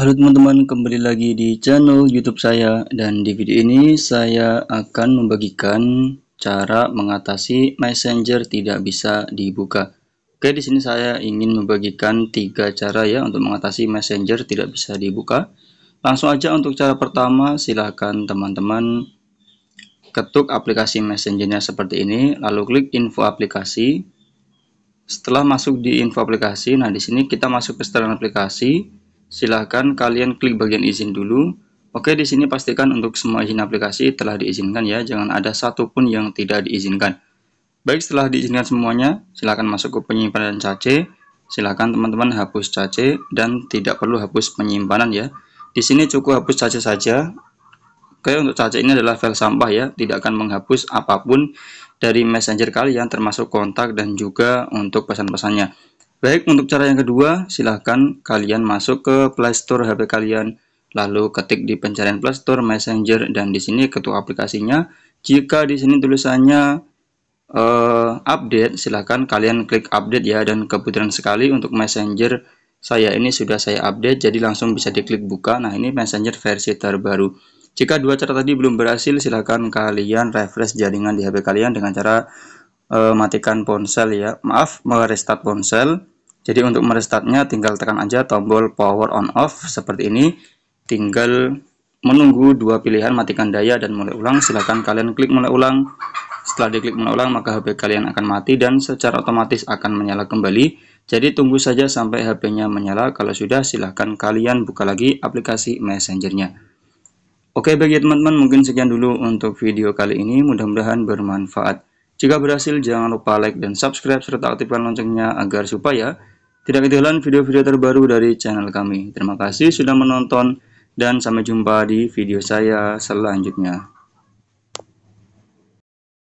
Halo teman-teman, kembali lagi di channel YouTube saya dan di video ini saya akan membagikan cara mengatasi Messenger tidak bisa dibuka. Oke, di sini saya ingin membagikan tiga cara ya untuk mengatasi Messenger tidak bisa dibuka. Langsung aja untuk cara pertama, silahkan teman-teman ketuk aplikasi Messengernya seperti ini, lalu klik info aplikasi. Setelah masuk di info aplikasi, nah di sini kita masuk ke setelan aplikasi Silahkan kalian klik bagian izin dulu. Oke, di sini pastikan untuk semua izin aplikasi telah diizinkan ya, jangan ada satupun yang tidak diizinkan. Baik, setelah diizinkan semuanya, silahkan masuk ke penyimpanan cache. Silahkan teman-teman hapus cache dan tidak perlu hapus penyimpanan ya. Di sini cukup hapus cache saja. Oke, untuk cache ini adalah file sampah ya, tidak akan menghapus apapun dari messenger kalian termasuk kontak dan juga untuk pesan-pesannya. Baik, untuk cara yang kedua, silahkan kalian masuk ke Play Store HP kalian, lalu ketik di pencarian Play Store Messenger, dan di sini ketuk aplikasinya. Jika di sini tulisannya uh, update, silahkan kalian klik update ya, dan kebetulan sekali untuk Messenger saya ini sudah saya update, jadi langsung bisa diklik buka. Nah, ini Messenger versi terbaru. Jika dua cara tadi belum berhasil, silahkan kalian refresh jaringan di HP kalian dengan cara e, matikan ponsel ya maaf merestart ponsel jadi untuk merestartnya tinggal tekan aja tombol power on off seperti ini tinggal menunggu dua pilihan matikan daya dan mulai ulang silahkan kalian klik mulai ulang setelah diklik mulai ulang maka HP kalian akan mati dan secara otomatis akan menyala kembali jadi tunggu saja sampai HP-nya menyala kalau sudah silahkan kalian buka lagi aplikasi messengernya oke bagi teman-teman mungkin sekian dulu untuk video kali ini mudah-mudahan bermanfaat jika berhasil, jangan lupa like dan subscribe serta aktifkan loncengnya agar supaya tidak ketinggalan video-video terbaru dari channel kami. Terima kasih sudah menonton dan sampai jumpa di video saya selanjutnya.